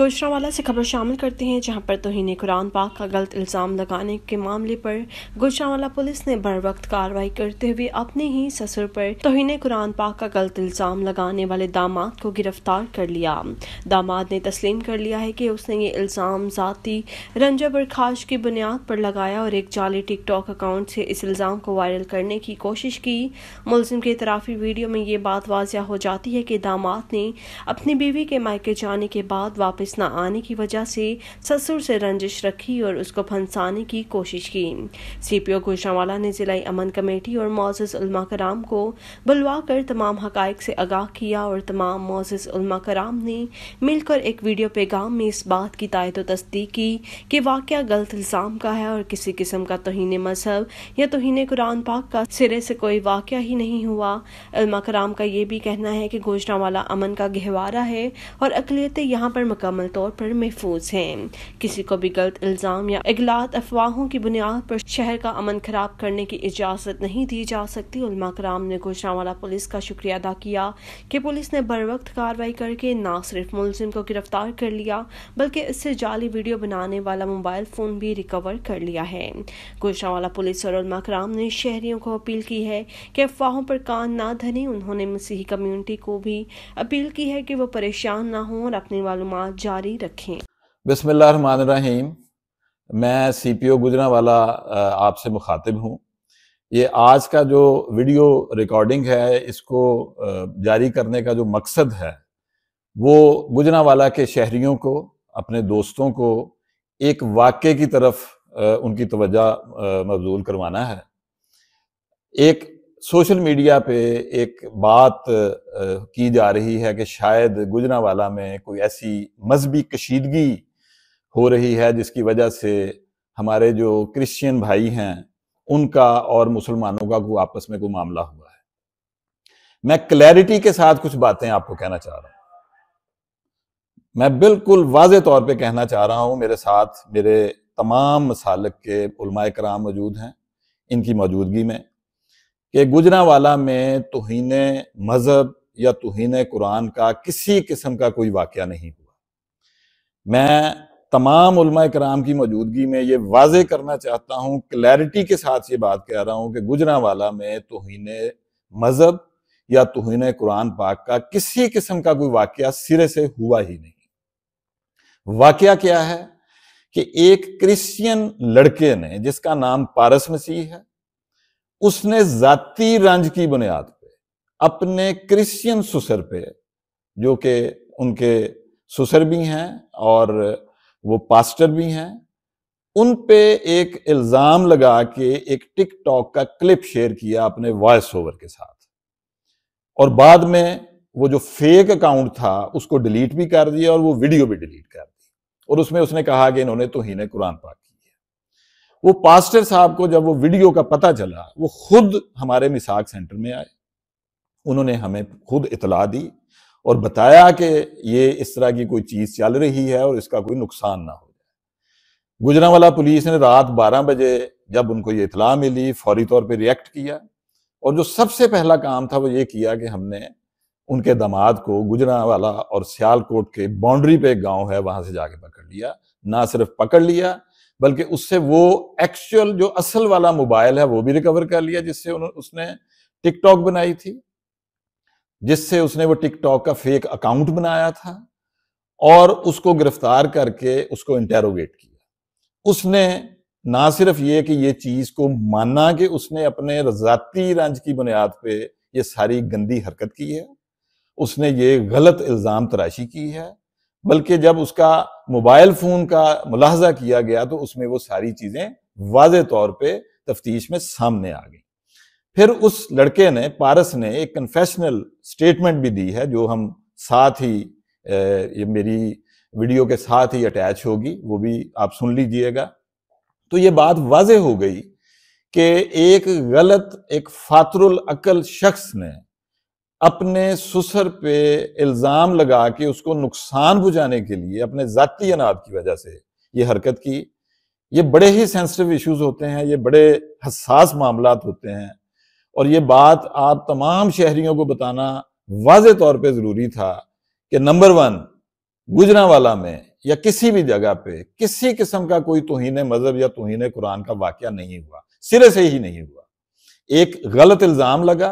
वाला से खबर शामिल करते हैं जहां पर तोहन कुरान पाक का गलत इल्ज़ाम लगाने के मामले पर वाला पुलिस ने बर वक्त कार्रवाई करते हुए अपने ही ससुर पर तोहन कुरान पाक का गलत इल्ज़ाम लगाने वाले दामाद को गिरफ्तार कर लिया दामाद ने तस्लीम कर लिया है कि उसने ये इल्ज़ाम जाति रंजा बरखाश की बुनियाद पर लगाया और एक जाली टिकटॉक अकाउंट से इस इल्ज़ाम को वायरल करने की कोशिश की मुलिम के इतराफी वीडियो में ये बात वाजिया हो जाती है कि दामाद ने अपनी बीवी के मायके जाने के बाद वापस वापस न आने की वजह से ससुर से रंजिश रखी और उसको फंसाने की कोशिश की सीपीओ गुजरावाला ने जिला अमन कमेटी और मोज़ उलमा कराम को बुलवा कर तमाम हक से आगाह किया और तमाम मोज़ उलमा कराम ने मिलकर एक वीडियो पैगाम में इस बात की तायद तस्दीक की कि वाक्य गलत इल्ज़ाम का है और किसी किस्म का तोहन मजहब या तोहन कुरान पाक का सिरे से कोई वाक़ ही नहीं हुआ अलमा कराम का ये भी कहना है कि घोषणावाला अमन का गहवारा है और अकलीतें यहाँ पर मकम मुकम्मल तौर पर महफूज हैं किसी को भी गलत इल्ज़ाम या अगलात अफवाहों की बुनियाद पर शहर का अमन खराब करने की इजाज़त नहीं दी जा सकती उलमा कराम ने गुजरावाला पुलिस का शुक्रिया अदा किया कि पुलिस ने बर वक्त कार्रवाई करके न सिर्फ मुलजिम को गिरफ्तार कर लिया बल्कि इससे जाली वीडियो बनाने वाला मोबाइल फ़ोन भी रिकवर कर लिया है गुजरावाला पुलिस और उलमा कराम ने शहरियों को अपील की है कि अफवाहों पर कान न धरें उन्होंने मसीही कम्यूनिटी को भी अपील की है कि वो परेशान ना हों और अपनी मालूम जारी रखें बिसमीम मैं सी पी ओ गुजरावाला आपसे मुखातिब हूँ ये आज का जो वीडियो रिकॉर्डिंग है इसको जारी करने का जो मकसद है वो गुजरावाला के शहरीों को अपने दोस्तों को एक वाक्य की तरफ उनकी तवज्जा मबजूल करवाना है एक सोशल मीडिया पे एक बात की जा रही है कि शायद गुजरावाला में कोई ऐसी मजहबी कशीदगी हो रही है जिसकी वजह से हमारे जो क्रिश्चियन भाई हैं उनका और मुसलमानों का कोई आपस में कोई मामला हुआ है मैं क्लैरिटी के साथ कुछ बातें आपको कहना चाह रहा हूँ मैं बिल्कुल वाज तौर पे कहना चाह रहा हूँ मेरे साथ मेरे तमाम मसालक के कराम मौजूद हैं इनकी मौजूदगी में कि गुजरावाला में तोहन मज़हब या तोहन कुरान का किसी किस्म का कोई वाक़ नहीं हुआ मैं तमाम कराम की मौजूदगी में ये वाज करना चाहता हूँ क्लैरिटी के साथ ये बात कह रहा हूँ कि गुजरावाला में तोहन मज़हब या तोहन कुरान पाक का किसी किस्म का कोई वाक़ सिरे से हुआ ही नहीं वाक़ क्या है कि एक क्रिश्चियन लड़के ने जिसका नाम पारस मसीह है उसने जाती रंज की बुनियाद पे अपने क्रिश्चियन सुसर पे जो कि उनके सुसर भी हैं और वो पास्टर भी हैं उन पे एक इल्ज़ाम लगा के एक टिकटॉक का क्लिप शेयर किया अपने वॉइस ओवर के साथ और बाद में वो जो फेक अकाउंट था उसको डिलीट भी कर दिया और वो वीडियो भी डिलीट कर दी और उसमें उसने कहा कि इन्होंने तो ने कुरान पाक वो पास्टर साहब को जब वो वीडियो का पता चला वो खुद हमारे मिसाक सेंटर में आए उन्होंने हमें खुद इतला दी और बताया कि ये इस तरह की कोई चीज़ चल रही है और इसका कोई नुकसान ना हो जाए गुजरावाला पुलिस ने रात 12 बजे जब उनको ये इतला मिली फौरी तौर पर रिएक्ट किया और जो सबसे पहला काम था वो ये किया कि हमने उनके दामाद को गुजरावाला और सियालकोट के बाउंड्री पे गांव है वहां से जाके पकड़ लिया ना सिर्फ पकड़ लिया बल्कि उससे वो एक्चुअल जो असल वाला मोबाइल है वो भी रिकवर कर लिया जिससे उसने टिकटॉक बनाई थी जिससे उसने वो टिकटॉक का फेक अकाउंट बनाया था और उसको गिरफ्तार करके उसको इंटेरोगेट किया उसने ना सिर्फ ये कि ये चीज को माना कि उसने अपने रजाती रंज की बुनियाद पे ये सारी गंदी हरकत की है उसने ये गलत इल्जाम तराशी की है बल्कि जब उसका मोबाइल फ़ोन का मुलाहजा किया गया तो उसमें वो सारी चीज़ें वाज तौर पर तफ्तीश में सामने आ गई फिर उस लड़के ने पारस ने एक कन्फेशनल स्टेटमेंट भी दी है जो हम साथ ही ये मेरी वीडियो के साथ ही अटैच होगी वो भी आप सुन लीजिएगा तो ये बात वाज हो गई कि एक गलत एक फातरुल अकल शख्स ने अपने सुसर पे इल्ज़ाम लगा के उसको नुकसान बुझाने के लिए अपने ज़ाती अनाद की वजह से ये हरकत की ये बड़े ही सेंसिटिव इश्यूज होते हैं ये बड़े हसास मामला होते हैं और ये बात आप तमाम शहरीों को बताना वाज तौर पर ज़रूरी था कि नंबर वन गुजरावाला में या किसी भी जगह पे किसी किस्म का कोई तोहन मजहब या तोहन कुरान का वाक़ नहीं हुआ सिरे से ही नहीं हुआ एक गलत इल्ज़ाम लगा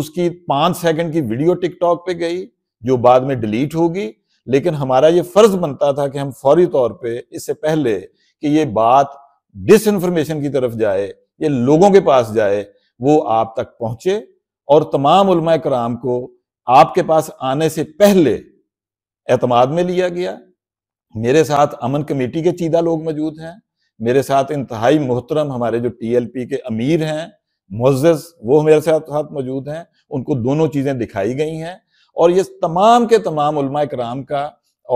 उसकी पांच सेकंड की वीडियो टिकटॉक पे गई जो बाद में डिलीट होगी लेकिन हमारा ये फर्ज बनता था कि हम फौरी तौर पे इससे पहले कि ये बात डिस इन्फॉर्मेशन की तरफ जाए ये लोगों के पास जाए वो आप तक पहुंचे और तमाम उलमा कराम को आपके पास आने से पहले एतमाद में लिया गया मेरे साथ अमन कमेटी के चीदा लोग मौजूद हैं मेरे साथ इंतहाई मोहतरम हमारे जो टीएलपी के अमीर हैं मुज्ज़ वो मेरे साथ साथ मौजूद हैं उनको दोनों चीज़ें दिखाई गई हैं और ये तमाम के तमाम कराम का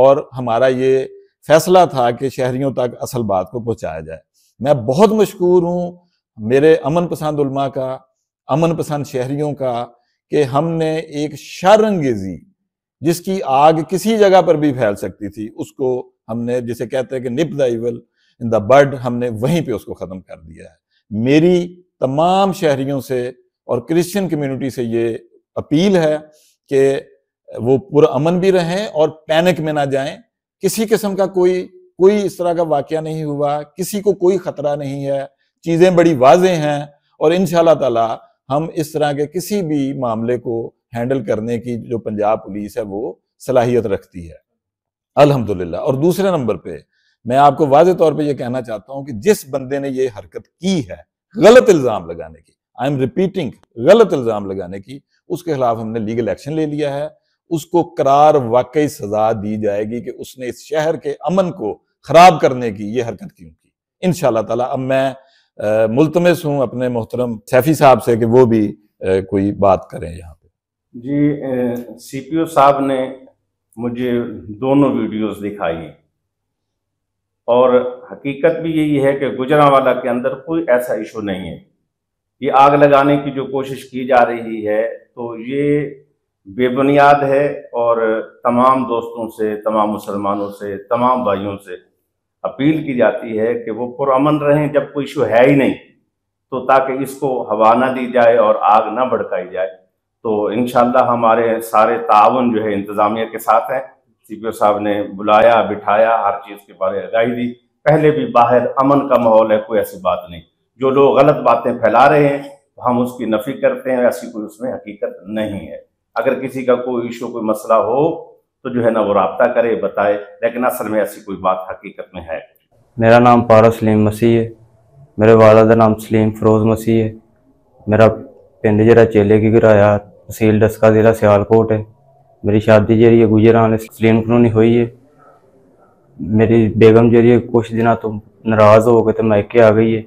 और हमारा ये फैसला था कि शहरीों तक असल बात को पहुँचाया जाए मैं बहुत मशहूर हूँ मेरे अमन पसंद उलमा का अमन पसंद शहरीों का कि हमने एक शर अंगेज़ी जिसकी आग किसी जगह पर भी फैल सकती थी उसको हमने जिसे कहते हैं कि nip the evil in the bird हमने वहीं पे उसको ख़त्म कर दिया है मेरी तमाम शहरीों से और क्रिश्चियन कम्युनिटी से ये अपील है कि वो अमन भी रहें और पैनिक में ना जाएं किसी किस्म का कोई कोई इस तरह का वाक़ नहीं हुआ किसी को कोई ख़तरा नहीं है चीज़ें बड़ी वाजे हैं और इन ताला हम इस तरह के किसी भी मामले को हैंडल करने की जो पंजाब पुलिस है वो सलाहियत रखती है अल्हम्दुलिल्लाह और दूसरे नंबर पे मैं आपको वाज तौर पे ये कहना चाहता हूँ कि जिस बंदे ने ये हरकत की है गलत इल्ज़ाम लगाने की आई एम रिपीटिंग गलत इल्ज़ाम लगाने की उसके खिलाफ हमने लीगल एक्शन ले लिया है उसको करार वाकई सजा दी जाएगी कि उसने इस शहर के अमन को खराब करने की ये हरकत क्यों की इन ताला अब मैं मुलतमस हूँ अपने मोहतरम सैफी साहब से कि वो भी आ, कोई बात करें यहाँ पे जी सी पी ओ साहब ने मुझे दोनों वीडियोस दिखाई और हकीकत भी यही है कि गुजरावाला के अंदर कोई ऐसा इशू नहीं है ये आग लगाने की जो कोशिश की जा रही है तो ये बेबुनियाद है और तमाम दोस्तों से तमाम मुसलमानों से तमाम भाइयों से अपील की जाती है कि वो पुरमन रहें जब कोई इशू है ही नहीं तो ताकि इसको हवा ना दी जाए और आग ना भड़काई जाए तो इन हमारे सारे ताउन जो है इंतज़ामिया के साथ हैं सीपीओ साहब ने बुलाया बिठाया हर चीज़ के बारे में आगाही दी पहले भी बाहर अमन का माहौल है कोई ऐसी बात नहीं जो लोग गलत बातें फैला रहे हैं तो हम उसकी नफी करते हैं ऐसी कोई उसमें हकीकत नहीं है अगर किसी का कोई इशू कोई मसला हो तो जो है ना वो रबता करे बताए लेकिन असल में ऐसी कोई बात हकीकत में है मेरा नाम पारा सलीम मसीह है मेरे वाला का नाम सलीम फरोज़ मसीह है मेरा पिंड जरा चेले की घराया तहसील डस्का ज़िला सियालकोट है ਮੇਰੀ मेरी शादी जी गुजरा सलीम ਹੋਈ ਹੈ ਮੇਰੀ ਬੇਗਮ ਜਿਹੜੀ ਹੈ ਕੁਛ ਦਿਨਾਂ ਤੋਂ ਨਾਰਾਜ਼ ਹੋ ਕੇ ਤੇ ਮਾਇਕੇ ਆ ਗਈ ਹੈ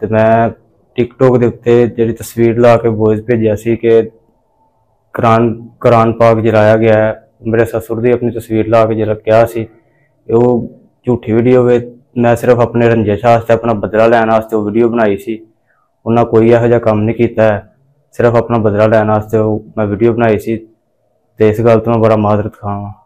ਤੇ ਮੈਂ ਟਿਕਟੋਕ ਦੇ ਉੱਤੇ ਜਿਹੜੀ ਤਸਵੀਰ ਲਾ ਕੇ ਬੋਇਸ ਭੇਜਿਆ ਸੀ ਕਿ ਕੁਰਾਨ ਕੁਰਾਨ ਪਾਕ ਜਰਾਇਆ ਗਿਆ ਹੈ ਮੇਰੇ ਸਸੁਰ ਦੀ ਆਪਣੀ ਤਸਵੀਰ ਲਾ ਕੇ ਜਿਹੜਾ ਕਿਹਾ ਸੀ ਉਹ ਝੂਠੀ ਵੀਡੀਓ ਵੇ ਮੈਂ ਸਿਰਫ ਆਪਣੇ ਰੰਜਿਸ਼ ਵਾਸਤੇ ਆਪਣਾ ਬਦਲਾ ਲੈਣ ਵਾਸਤੇ ਉਹ ਵੀਡੀਓ ਬਣਾਈ ਸੀ ਉਹਨਾਂ ਕੋਈ ਇਹੋ ਜਿਹਾ ਕੰਮ ਨਹੀਂ ਕੀਤਾ ਸਿਰਫ ਆਪਣਾ ਬਦਲਾ ਲੈਣ ਵਾਸਤੇ ਉਹ ਮੈਂ ਵੀਡੀਓ ਬਣਾਈ ਸੀ तो इस गलत में बड़ा माजरत खाना